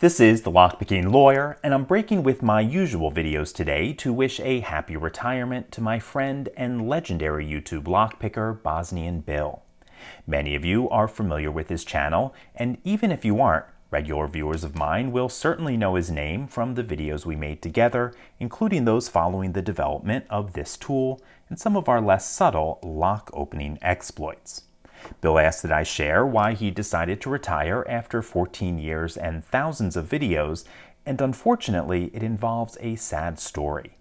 This is the Lockpicking Lawyer, and I'm breaking with my usual videos today to wish a happy retirement to my friend and legendary YouTube lockpicker, Bosnian Bill. Many of you are familiar with his channel, and even if you aren't, regular viewers of mine will certainly know his name from the videos we made together, including those following the development of this tool and some of our less subtle lock opening exploits. Bill asked that I share why he decided to retire after 14 years and thousands of videos, and unfortunately, it involves a sad story.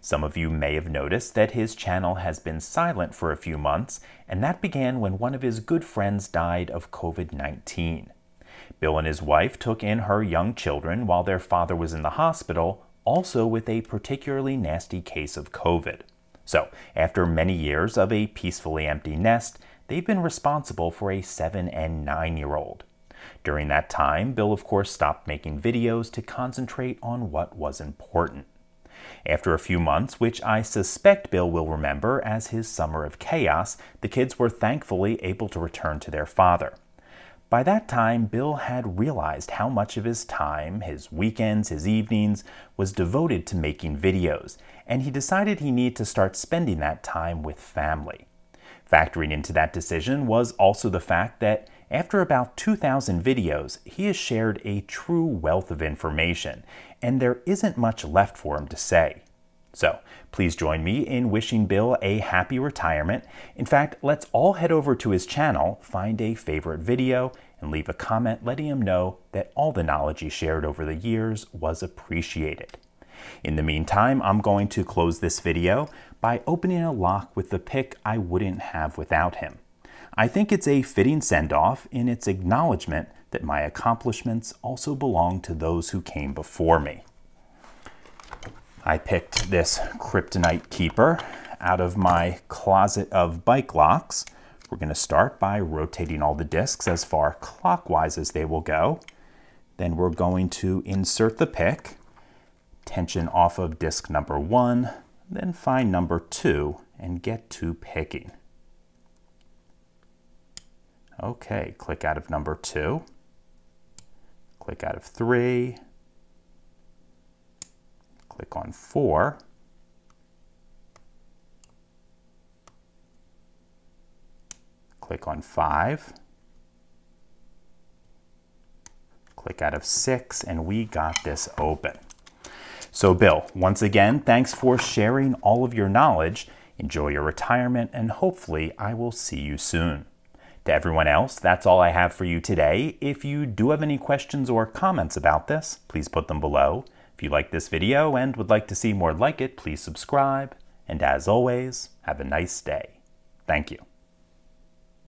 Some of you may have noticed that his channel has been silent for a few months, and that began when one of his good friends died of COVID 19. Bill and his wife took in her young children while their father was in the hospital, also with a particularly nasty case of COVID. So, after many years of a peacefully empty nest, they've been responsible for a 7 and 9 year old. During that time, Bill of course stopped making videos to concentrate on what was important. After a few months, which I suspect Bill will remember as his summer of chaos, the kids were thankfully able to return to their father. By that time, Bill had realized how much of his time, his weekends, his evenings, was devoted to making videos, and he decided he needed to start spending that time with family. Factoring into that decision was also the fact that after about 2,000 videos, he has shared a true wealth of information, and there isn't much left for him to say. So, please join me in wishing Bill a happy retirement. In fact, let's all head over to his channel, find a favorite video, and leave a comment letting him know that all the knowledge he shared over the years was appreciated. In the meantime, I'm going to close this video by opening a lock with the pick I wouldn't have without him. I think it's a fitting send-off in its acknowledgement that my accomplishments also belong to those who came before me. I picked this Kryptonite Keeper out of my closet of bike locks. We're going to start by rotating all the discs as far clockwise as they will go. Then we're going to insert the pick tension off of disc number one, then find number two and get to picking. Okay, click out of number two, click out of three, click on four, click on five, click out of six, and we got this open. So, Bill, once again, thanks for sharing all of your knowledge. Enjoy your retirement, and hopefully, I will see you soon. To everyone else, that's all I have for you today. If you do have any questions or comments about this, please put them below. If you like this video and would like to see more like it, please subscribe. And as always, have a nice day. Thank you.